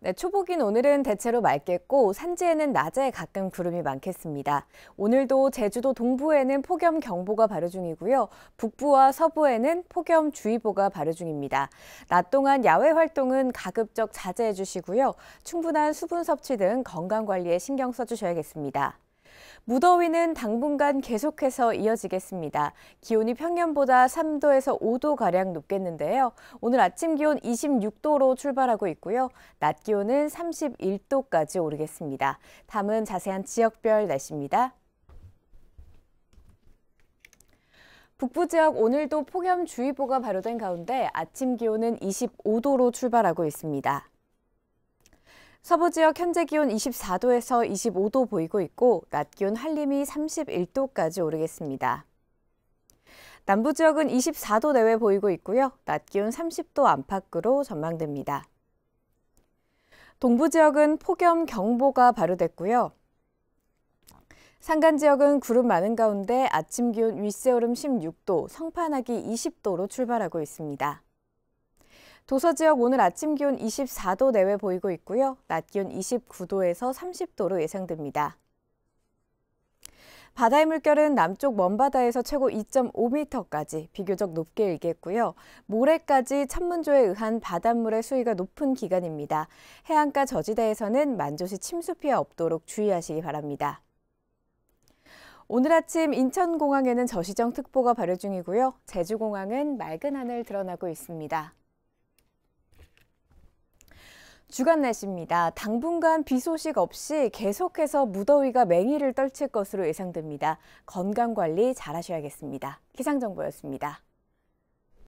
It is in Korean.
네, 초복인 오늘은 대체로 맑겠고 산지에는 낮에 가끔 구름이 많겠습니다. 오늘도 제주도 동부에는 폭염 경보가 발효 중이고요. 북부와 서부에는 폭염 주의보가 발효 중입니다. 낮 동안 야외 활동은 가급적 자제해 주시고요. 충분한 수분 섭취 등 건강 관리에 신경 써 주셔야겠습니다. 무더위는 당분간 계속해서 이어지겠습니다. 기온이 평년보다 3도에서 5도가량 높겠는데요. 오늘 아침 기온 26도로 출발하고 있고요. 낮 기온은 31도까지 오르겠습니다. 다음은 자세한 지역별 날씨입니다. 북부 지역 오늘도 폭염주의보가 발효된 가운데 아침 기온은 25도로 출발하고 있습니다. 서부 지역 현재 기온 24도에서 25도 보이고 있고 낮 기온 한림이 31도까지 오르겠습니다. 남부 지역은 24도 내외 보이고 있고요. 낮 기온 30도 안팎으로 전망됩니다. 동부 지역은 폭염 경보가 발효됐고요. 산간 지역은 구름 많은 가운데 아침 기온 윗세오름 16도, 성판하기 20도로 출발하고 있습니다. 도서 지역 오늘 아침 기온 24도 내외 보이고 있고요. 낮 기온 29도에서 30도로 예상됩니다. 바다의 물결은 남쪽 먼바다에서 최고 2.5m까지 비교적 높게 일겠고요. 모레까지 천문조에 의한 바닷물의 수위가 높은 기간입니다. 해안가 저지대에서는 만조시 침수 피해 없도록 주의하시기 바랍니다. 오늘 아침 인천공항에는 저시정특보가 발효 중이고요. 제주공항은 맑은 하늘 드러나고 있습니다. 주간 날씨입니다. 당분간 비 소식 없이 계속해서 무더위가 맹위를 떨칠 것으로 예상됩니다. 건강 관리 잘 하셔야겠습니다. 기상정보였습니다.